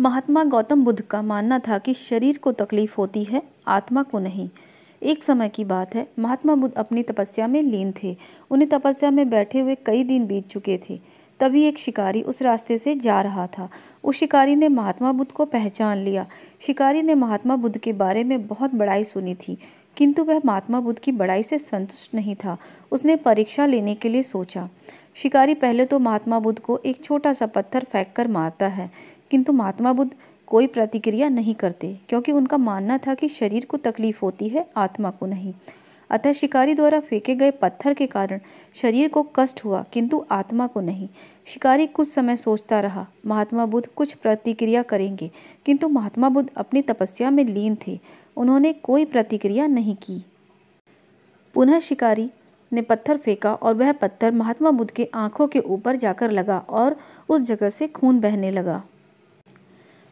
महात्मा गौतम बुद्ध का मानना था कि शरीर को तकलीफ होती है आत्मा को नहीं एक समय की बात है महात्मा बुद्ध अपनी तपस्या में लीन थे उन्हें तपस्या में बैठे हुए कई दिन बीत चुके थे तभी एक शिकारी उस रास्ते से जा रहा था उस शिकारी ने महात्मा बुद्ध को पहचान लिया शिकारी ने महात्मा बुद्ध के बारे में बहुत बड़ाई सुनी थी किंतु वह महात्मा बुद्ध की बड़ाई से संतुष्ट नहीं था उसने परीक्षा लेने के लिए सोचा शिकारी पहले तो महात्मा बुद्ध को एक छोटा सा पत्थर फेंक कर मारता है किंतु महात्मा बुद्ध कोई प्रतिक्रिया नहीं करते क्योंकि उनका मानना था कि शरीर को तकलीफ होती है आत्मा को नहीं अतः शिकारी द्वारा फेंके गए पत्थर के कारण शरीर को कष्ट हुआ किंतु आत्मा को नहीं शिकारी कुछ समय सोचता रहा महात्मा बुद्ध कुछ प्रतिक्रिया करेंगे किंतु महात्मा बुद्ध अपनी तपस्या में लीन थे उन्होंने कोई प्रतिक्रिया नहीं की पुनः शिकारी ने पत्थर फेंका और वह पत्थर महात्मा बुद्ध के आंखों के ऊपर जाकर लगा और उस जगह से खून बहने लगा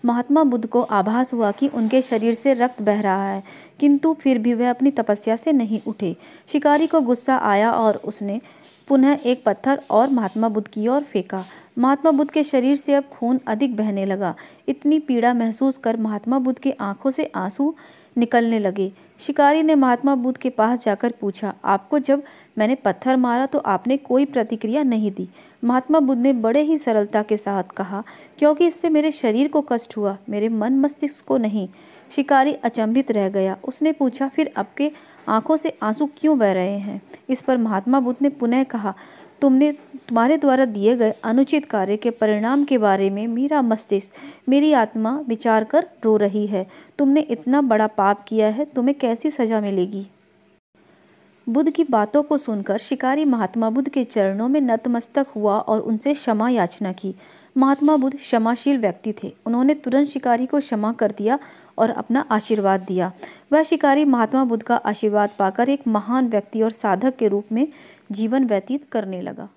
महात्मा बुद्ध को आभास हुआ कि उनके शरीर से रक्त बह रहा है किंतु फिर भी वह अपनी तपस्या से नहीं उठे शिकारी को गुस्सा आया और उसने पुनः एक पत्थर और महात्मा बुद्ध की ओर फेंका महात्मा बुद्ध के शरीर से अब खून अधिक बहने लगा इतनी पीड़ा महसूस कर महात्मा बुद्ध की आंखों से आंसू निकलने लगे शिकारी ने महात्मा बुद्ध के पास जाकर पूछा आपको जब मैंने पत्थर मारा तो आपने कोई प्रतिक्रिया नहीं दी महात्मा बुद्ध ने बड़े ही सरलता के साथ कहा क्योंकि इससे मेरे शरीर को कष्ट हुआ मेरे मन मस्तिष्क को नहीं शिकारी अचंभित रह गया उसने पूछा फिर आपके आंखों से आंसू क्यों बह रहे हैं इस पर महात्मा बुद्ध ने पुनः कहा तुमने तुम्हारे द्वारा दिए गए अनुचित कार्य के परिणाम के बारे में मेरा मस्तिष्क मेरी आत्मा विचार कर रो रही है तुमने इतना बड़ा पाप किया है तुम्हें कैसी सजा मिलेगी बुद्ध की बातों को सुनकर शिकारी महात्मा बुद्ध के चरणों में नतमस्तक हुआ और उनसे क्षमा याचना की महात्मा बुद्ध क्षमाशील व्यक्ति थे उन्होंने तुरंत शिकारी को क्षमा कर दिया और अपना आशीर्वाद दिया वह शिकारी महात्मा बुद्ध का आशीर्वाद पाकर एक महान व्यक्ति और साधक के रूप में जीवन व्यतीत करने लगा